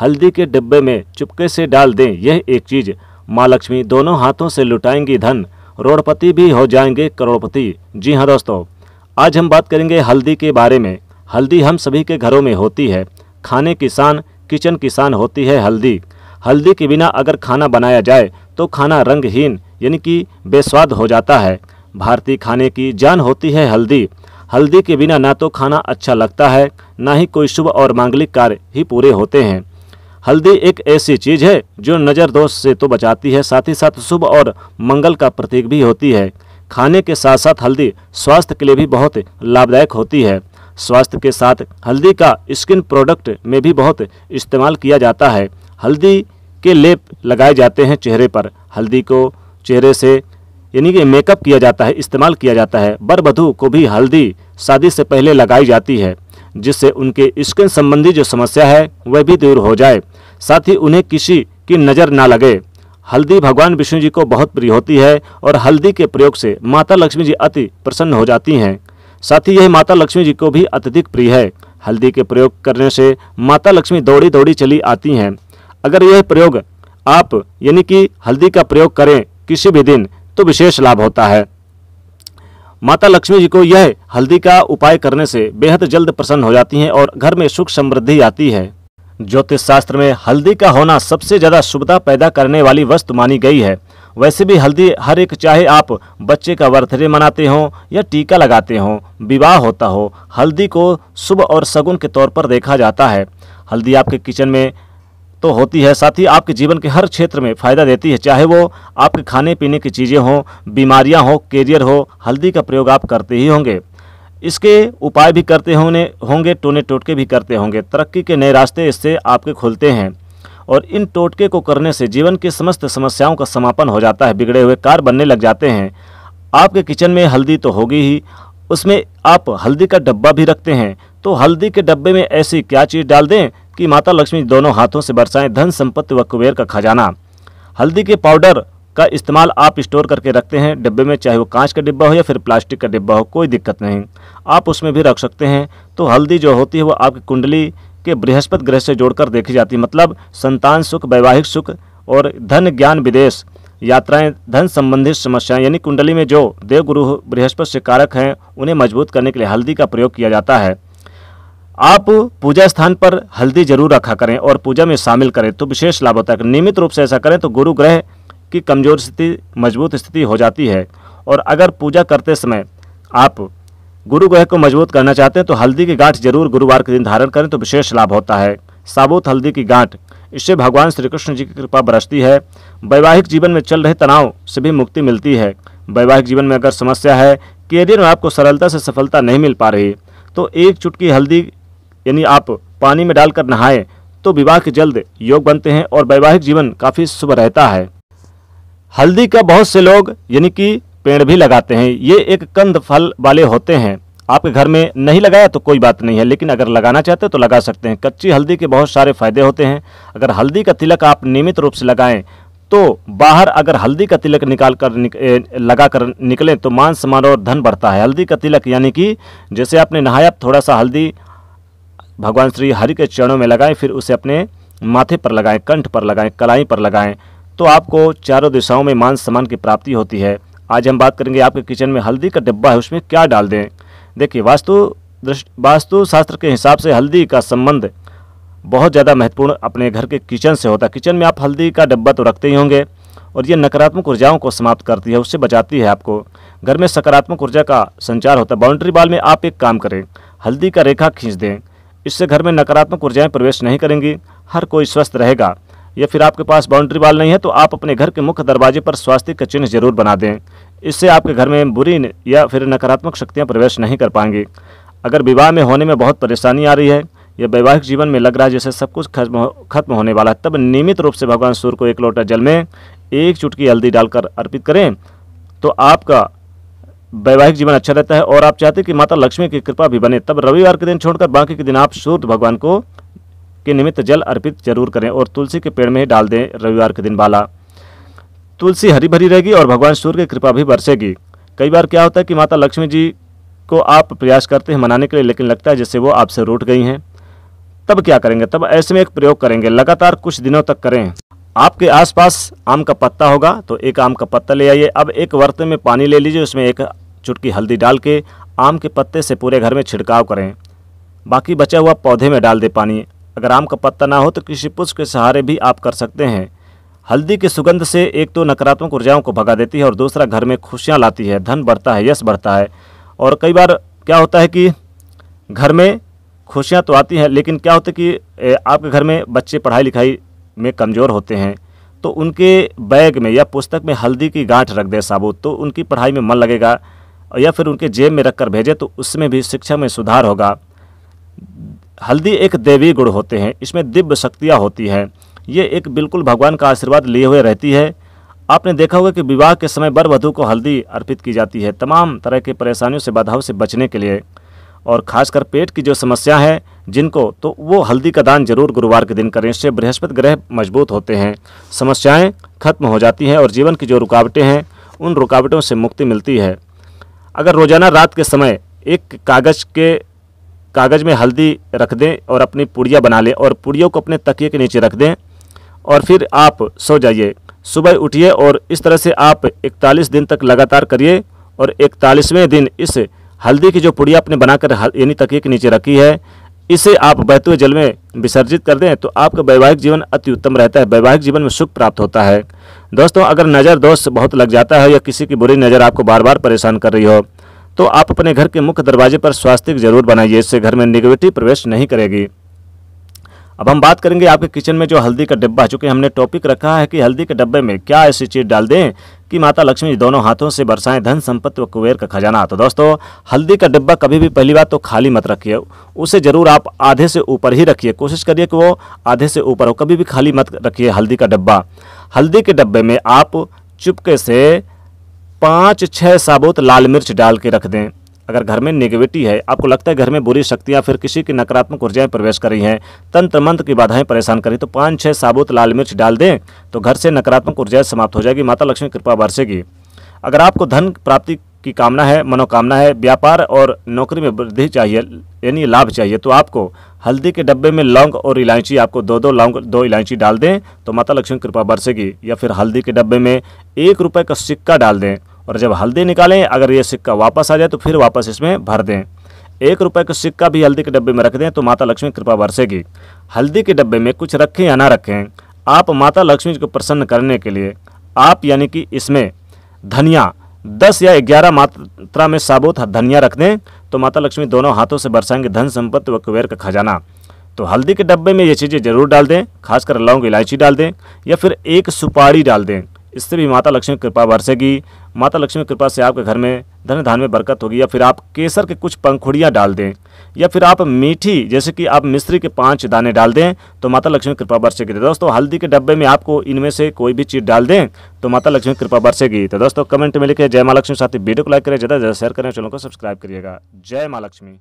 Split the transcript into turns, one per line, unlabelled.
हल्दी के डिब्बे में चुपके से डाल दें यह एक चीज माँ लक्ष्मी दोनों हाथों से लुटाएंगी धन रोड़पति भी हो जाएंगे करोड़पति जी हाँ दोस्तों आज हम बात करेंगे हल्दी के बारे में हल्दी हम सभी के घरों में होती है खाने किसान किचन किसान होती है हल्दी हल्दी के बिना अगर खाना बनाया जाए तो खाना रंगहीन यानी कि बेस्वाद हो जाता है भारतीय खाने की जान होती है हल्दी हल्दी के बिना ना तो खाना अच्छा लगता है ना ही कोई शुभ और मांगलिक कार्य ही पूरे होते हैं हल्दी एक ऐसी चीज है जो नज़र दोष से तो बचाती है साथ ही साथ शुभ और मंगल का प्रतीक भी होती है खाने के साथ साथ हल्दी स्वास्थ्य के लिए भी बहुत लाभदायक होती है स्वास्थ्य के साथ हल्दी का स्किन प्रोडक्ट में भी बहुत इस्तेमाल किया जाता है हल्दी के लेप लगाए जाते हैं चेहरे पर हल्दी को चेहरे से यानी कि मेकअप किया जाता है इस्तेमाल किया जाता है बर बधू को भी हल्दी शादी से पहले लगाई जाती है जिससे उनके स्किन संबंधी जो समस्या है वह भी दूर हो जाए साथ ही उन्हें किसी की नज़र ना लगे हल्दी भगवान विष्णु जी को बहुत प्रिय होती है और हल्दी के प्रयोग से माता लक्ष्मी जी अति प्रसन्न हो जाती हैं साथ ही यह माता लक्ष्मी जी को भी अत्यधिक प्रिय है हल्दी के प्रयोग करने से माता लक्ष्मी दौड़ी दौड़ी चली आती हैं अगर यह प्रयोग आप यानी कि हल्दी का प्रयोग करें किसी भी दिन तो विशेष लाभ होता है माता लक्ष्मी जी को यह हल्दी का उपाय करने से बेहद जल्द प्रसन्न हो जाती हैं और घर में सुख समृद्धि आती है ज्योतिष शास्त्र में हल्दी का होना सबसे ज्यादा शुभता पैदा करने वाली वस्तु मानी गई है वैसे भी हल्दी हर एक चाहे आप बच्चे का बर्थडे मनाते हो या टीका लगाते हो विवाह होता हो हल्दी को शुभ और शगुन के तौर पर देखा जाता है हल्दी आपके किचन में तो होती है साथ ही आपके जीवन के हर क्षेत्र में फायदा देती है चाहे वो आपके खाने पीने की चीज़ें हों बीमारियां हों कैरियर हो हल्दी का प्रयोग आप करते ही होंगे इसके उपाय भी करते होने होंगे टोने टोटके भी करते होंगे तरक्की के नए रास्ते इससे आपके खुलते हैं और इन टोटके को करने से जीवन की समस्त समस्याओं का समापन हो जाता है बिगड़े हुए कार बनने लग जाते हैं आपके किचन में हल्दी तो होगी ही उसमें आप हल्दी का डब्बा भी रखते हैं तो हल्दी के डब्बे में ऐसी क्या चीज़ डाल दें कि माता लक्ष्मी दोनों हाथों से बरसाएं धन संपत्ति व कुबेर का खजाना हल्दी के पाउडर का इस्तेमाल आप स्टोर करके रखते हैं डिब्बे में चाहे वो कांच का डिब्बा हो या फिर प्लास्टिक का डिब्बा हो कोई दिक्कत नहीं आप उसमें भी रख सकते हैं तो हल्दी जो होती है वो आपकी कुंडली के बृहस्पति ग्रह से जोड़कर देखी जाती है मतलब संतान सुख वैवाहिक सुख और धन ज्ञान विदेश यात्राएं धन संबंधित समस्याएं यानी कुंडली में जो देवगुरु बृहस्पति से कारक हैं उन्हें मजबूत करने के लिए हल्दी का प्रयोग किया जाता है आप पूजा स्थान पर हल्दी जरूर रखा करें और पूजा में शामिल करें तो विशेष लाभ होता है नियमित रूप से ऐसा करें तो गुरु ग्रह की कमजोर स्थिति मजबूत स्थिति हो जाती है और अगर पूजा करते समय आप गुरु ग्रह को मजबूत करना चाहते हैं तो हल्दी की गांठ जरूर गुरुवार के दिन धारण करें तो विशेष लाभ होता है साबुत हल्दी की गांठ इससे भगवान श्री कृष्ण जी की कृपा बरसती है वैवाहिक जीवन में चल रहे तनाव से भी मुक्ति मिलती है वैवाहिक जीवन में अगर समस्या है कैरियर में आपको सरलता से सफलता नहीं मिल पा रही तो एक चुटकी हल्दी यानी आप पानी में डालकर नहाएं तो विवाह के जल्द योग बनते हैं और वैवाहिक जीवन काफ़ी शुभ रहता है हल्दी का बहुत से लोग यानी कि पेड़ भी लगाते हैं ये एक कंद फल वाले होते हैं आपके घर में नहीं लगाया तो कोई बात नहीं है लेकिन अगर लगाना चाहते तो लगा सकते हैं कच्ची हल्दी के बहुत सारे फायदे होते हैं अगर हल्दी का तिलक आप नियमित रूप से लगाएं तो बाहर अगर हल्दी का तिलक निकाल कर निक, ए, लगा कर निकलें तो मान सम्मान और धन बढ़ता है हल्दी का तिलक यानी कि जैसे आपने नहाया थोड़ा सा हल्दी भगवान श्री हरि के चरणों में लगाएं फिर उसे अपने माथे पर लगाएं कंठ पर लगाएं कलाई पर लगाएं तो आपको चारों दिशाओं में मान सम्मान की प्राप्ति होती है आज हम बात करेंगे आपके किचन में हल्दी का डिब्बा है उसमें क्या डाल दें देखिए वास्तु दृष्टि वास्तु शास्त्र के हिसाब से हल्दी का संबंध बहुत ज़्यादा महत्वपूर्ण अपने घर के किचन से होता है किचन में आप हल्दी का डब्बा तो रखते ही होंगे और ये नकारात्मक ऊर्जाओं को समाप्त करती है उससे बचाती है आपको घर में सकारात्मक ऊर्जा का संचार होता है बाउंड्री बाल में आप एक काम करें हल्दी का रेखा खींच दें इससे घर में नकारात्मक ऊर्जाएं प्रवेश नहीं करेंगी हर कोई स्वस्थ रहेगा या फिर आपके पास बाउंड्री वाल नहीं है तो आप अपने घर के मुख्य दरवाजे पर स्वास्थ्य का चिन्ह जरूर बना दें इससे आपके घर में बुरी या फिर नकारात्मक शक्तियाँ प्रवेश नहीं कर पाएंगी अगर विवाह में होने में बहुत परेशानी आ रही है या वैवाहिक जीवन में लग रहा है जैसे सब कुछ खत्म हो, खत्म होने वाला है तब नियमित रूप से भगवान सूर्य को एक लोटा जल में एक चुटकी हल्दी डालकर अर्पित करें तो आपका वैवाहिक जीवन अच्छा रहता है और आप चाहते हैं कि माता लक्ष्मी की कृपा भी बने तब रविवार के दिन छोड़कर बाकी के दिन आप सूर्य भगवान को के निमित्त जल अर्पित जरूर करें और तुलसी के पेड़ में ही डाल दें रविवार के दिन बाला तुलसी हरी भरी रहेगी और भगवान सूर्य की कृपा भी बरसेगी कई बार क्या होता है कि माता लक्ष्मी जी को आप प्रयास करते हैं मनाने के लिए लेकिन लगता है जैसे वो आपसे रूट गई हैं तब क्या करेंगे तब ऐसे में एक प्रयोग करेंगे लगातार कुछ दिनों तक करें आपके आसपास आम का पत्ता होगा तो एक आम का पत्ता ले आइए अब एक वर्त में पानी ले लीजिए उसमें एक चुटकी हल्दी डाल के आम के पत्ते से पूरे घर में छिड़काव करें बाकी बचा हुआ पौधे में डाल दें पानी अगर आम का पत्ता ना हो तो किसी पुष्प के सहारे भी आप कर सकते हैं हल्दी के सुगंध से एक तो नकारात्मक ऊर्जाओं को भगा देती है और दूसरा घर में खुशियाँ लाती है धन बढ़ता है यश बढ़ता है और कई बार क्या होता है कि घर में खुशियाँ तो आती हैं लेकिन क्या होता है कि आपके घर में बच्चे पढ़ाई लिखाई में कमज़ोर होते हैं तो उनके बैग में या पुस्तक में हल्दी की गांठ रख दे साबुत तो उनकी पढ़ाई में मन लगेगा या फिर उनके जेब में रखकर भेजे तो उसमें भी शिक्षा में सुधार होगा हल्दी एक देवी गुण होते हैं इसमें दिव्य शक्तियाँ होती हैं ये एक बिल्कुल भगवान का आशीर्वाद लिए हुए रहती है आपने देखा होगा कि विवाह के समय बर वधु को हल्दी अर्पित की जाती है तमाम तरह की परेशानियों से बाधाओं से बचने के लिए और खासकर पेट की जो समस्या है जिनको तो वो हल्दी का दान जरूर गुरुवार के दिन करें इससे बृहस्पति ग्रह मजबूत होते हैं समस्याएं खत्म हो जाती हैं और जीवन की जो रुकावटें हैं उन रुकावटों से मुक्ति मिलती है अगर रोजाना रात के समय एक कागज़ के कागज़ में हल्दी रख दें और अपनी पुड़िया बना लें और पुड़ियों को अपने तकिए के नीचे रख दें और फिर आप सो जाइए सुबह उठिए और इस तरह से आप 41 दिन तक लगातार करिए और इकतालीसवें दिन इस हल्दी की जो पुड़िया आपने बनाकर यानी तकिए के नीचे रखी है इसे आप बहते जल में विसर्जित कर दें तो आपका वैवाहिक जीवन अति उत्तम रहता है वैवाहिक जीवन में सुख प्राप्त होता है दोस्तों अगर नज़र दोष बहुत लग जाता है या किसी की बुरी नज़र आपको बार बार परेशान कर रही हो तो आप अपने घर के मुख्य दरवाजे पर स्वास्तिक जरूर बनाइए इससे घर में निगेटिव प्रवेश नहीं करेगी अब हम बात करेंगे आपके किचन में जो हल्दी का डिब्बा चूँकि हमने टॉपिक रखा है कि हल्दी के डब्बे में क्या ऐसी चीज़ डाल दें कि माता लक्ष्मी जी दोनों हाथों से बरसाएं धन संपत्ति व कुबेर का खजाना तो दोस्तों हल्दी का डिब्बा कभी भी पहली बार तो खाली मत रखिए उसे ज़रूर आप आधे से ऊपर ही रखिए कोशिश करिए कि वो आधे से ऊपर हो कभी भी खाली मत रखिए हल्दी का डिब्बा हल्दी के डिब्बे में आप चुपके से पाँच छः साबुत लाल मिर्च डाल के रख दें अगर घर में नेगेटिविटी है आपको लगता है घर में बुरी शक्तियां फिर किसी की नकारात्मक ऊर्जाएं प्रवेश करी हैं तंत्र मंत्र की बाधाएं परेशान करी तो पाँच छः साबुत लाल मिर्च डाल दें तो घर से नकारात्मक ऊर्जा समाप्त हो जाएगी माता लक्ष्मी कृपा बरसेगी अगर आपको धन प्राप्ति की कामना है मनोकामना है व्यापार और नौकरी में वृद्धि चाहिए यानी लाभ चाहिए तो आपको हल्दी के डब्बे में लौंग और इलायची आपको दो दो लौंग दो इलायची डाल दें तो माता लक्ष्मी कृपा बरसेगी या फिर हल्दी के डब्बे में एक रुपये का सिक्का डाल दें और जब हल्दी निकालें अगर ये सिक्का वापस आ जाए तो फिर वापस इसमें भर दें एक रुपये का सिक्का भी हल्दी के डब्बे में रख दें तो माता लक्ष्मी कृपा बरसेगी हल्दी के डब्बे में कुछ रखें या ना रखें आप माता लक्ष्मी को प्रसन्न करने के लिए आप यानी कि इसमें धनिया दस या ग्यारह मात्रा में साबुत धनिया रख दें तो माता लक्ष्मी दोनों हाथों से बरसाएंगे धन संपत्ति व कुबेर का खजाना तो हल्दी के डब्बे में ये चीज़ें जरूर डाल दें खासकर लौंग इलायची डाल दें या फिर एक सुपारी डाल दें इससे भी माता लक्ष्मी कृपा बरसेगी माता लक्ष्मी कृपा से आपके घर में धन धान में बरकत होगी या फिर आप केसर के कुछ पंखुड़ियाँ डाल दें या फिर आप मीठी जैसे कि आप मिश्री के पांच दाने डाल दें तो माता लक्ष्मी कृपा बरसेगी तो दोस्तों हल्दी के डब्बे में आपको इनमें से कोई भी चीज़ डाल दें तो माता लक्ष्मी कृपा बरसेगी तो दोस्तों कमेंट में लिखे जय माँ लक्ष्मी साथी वीडियो को लाइक करें ज़्यादा ज़्यादा शेयर करें चैनल को सब्सक्राइब करिएगा जय माँ लक्ष्मी